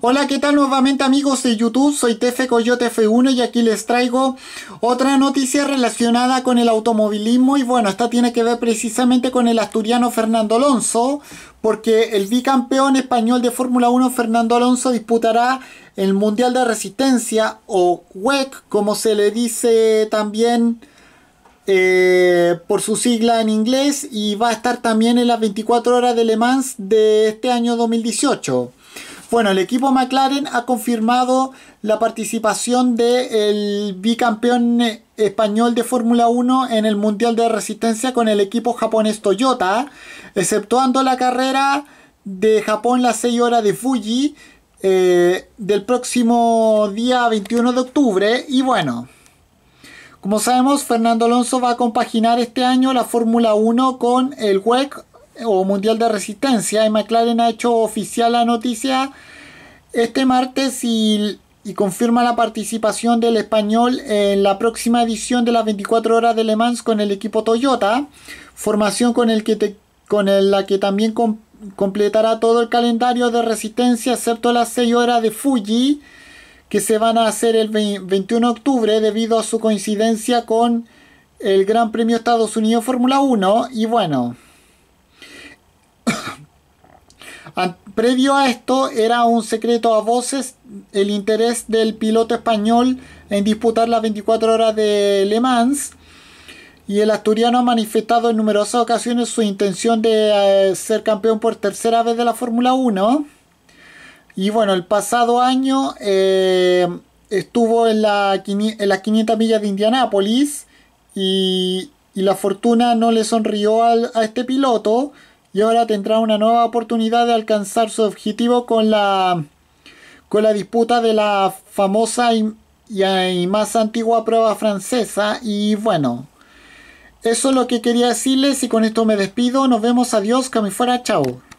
Hola, ¿qué tal nuevamente amigos de YouTube? Soy Tefe Coyote F1 y aquí les traigo otra noticia relacionada con el automovilismo y bueno, esta tiene que ver precisamente con el asturiano Fernando Alonso porque el bicampeón español de Fórmula 1 Fernando Alonso disputará el Mundial de Resistencia o WEC como se le dice también eh, por su sigla en inglés y va a estar también en las 24 horas de Le Mans de este año 2018. Bueno, el equipo McLaren ha confirmado la participación del bicampeón español de Fórmula 1 en el Mundial de Resistencia con el equipo japonés Toyota, exceptuando la carrera de Japón la 6 horas de Fuji eh, del próximo día 21 de octubre. Y bueno, como sabemos, Fernando Alonso va a compaginar este año la Fórmula 1 con el WEC o Mundial de Resistencia y McLaren ha hecho oficial la noticia este martes y, confirma la participación del español en la próxima edición de las 24 horas de Le Mans con el equipo Toyota, formación con, la que también completará todo el calendario de resistencia excepto las 6 horas de Fuji que se van a hacer el 21 de octubre debido a su coincidencia con el Gran Premio Estados Unidos Fórmula 1 y bueno, previo a esto era un secreto a voces el interés del piloto español en disputar las 24 horas de Le Mans y el asturiano ha manifestado en numerosas ocasiones su intención de eh, ser campeón por tercera vez de la Fórmula 1. Y bueno, el pasado año eh, estuvo en, la, las 500 millas de Indianápolis y, la fortuna no le sonrió a este piloto y ahora tendrá una nueva oportunidad de alcanzar su objetivo con la, con la disputa de la famosa y, más antigua prueba francesa. Y bueno, eso es lo que quería decirles y con esto me despido. Nos vemos, adiós, que fuera, chao.